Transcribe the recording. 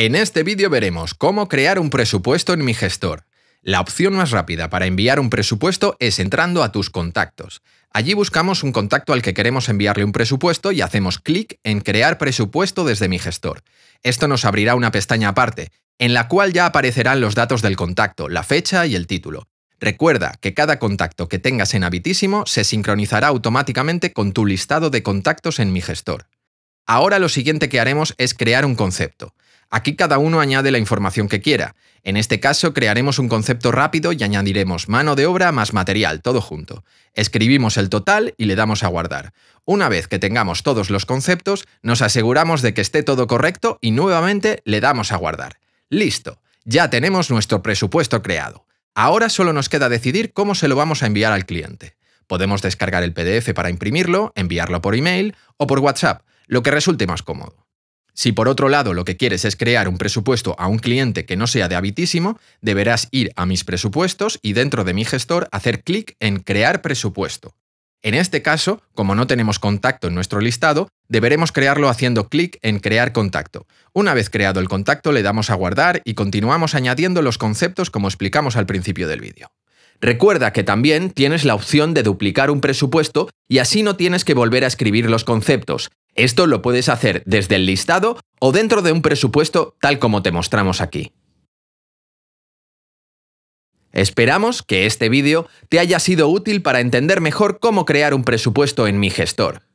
En este vídeo veremos cómo crear un presupuesto en mi gestor. La opción más rápida para enviar un presupuesto es entrando a tus contactos. Allí buscamos un contacto al que queremos enviarle un presupuesto y hacemos clic en Crear presupuesto desde mi gestor. Esto nos abrirá una pestaña aparte, en la cual ya aparecerán los datos del contacto, la fecha y el título. Recuerda que cada contacto que tengas en Habitísimo se sincronizará automáticamente con tu listado de contactos en mi gestor. Ahora lo siguiente que haremos es crear un concepto. Aquí cada uno añade la información que quiera. En este caso crearemos un concepto rápido y añadiremos mano de obra más material, todo junto. Escribimos el total y le damos a guardar. Una vez que tengamos todos los conceptos, nos aseguramos de que esté todo correcto y nuevamente le damos a guardar. Listo, ya tenemos nuestro presupuesto creado. Ahora solo nos queda decidir cómo se lo vamos a enviar al cliente. Podemos descargar el PDF para imprimirlo, enviarlo por email o por WhatsApp, lo que resulte más cómodo. Si por otro lado lo que quieres es crear un presupuesto a un cliente que no sea de habitísimo, deberás ir a mis presupuestos y dentro de mi gestor hacer clic en crear presupuesto. En este caso, como no tenemos contacto en nuestro listado, deberemos crearlo haciendo clic en crear contacto. Una vez creado el contacto le damos a guardar y continuamos añadiendo los conceptos como explicamos al principio del vídeo. Recuerda que también tienes la opción de duplicar un presupuesto y así no tienes que volver a escribir los conceptos, esto lo puedes hacer desde el listado o dentro de un presupuesto tal como te mostramos aquí. Esperamos que este vídeo te haya sido útil para entender mejor cómo crear un presupuesto en mi gestor.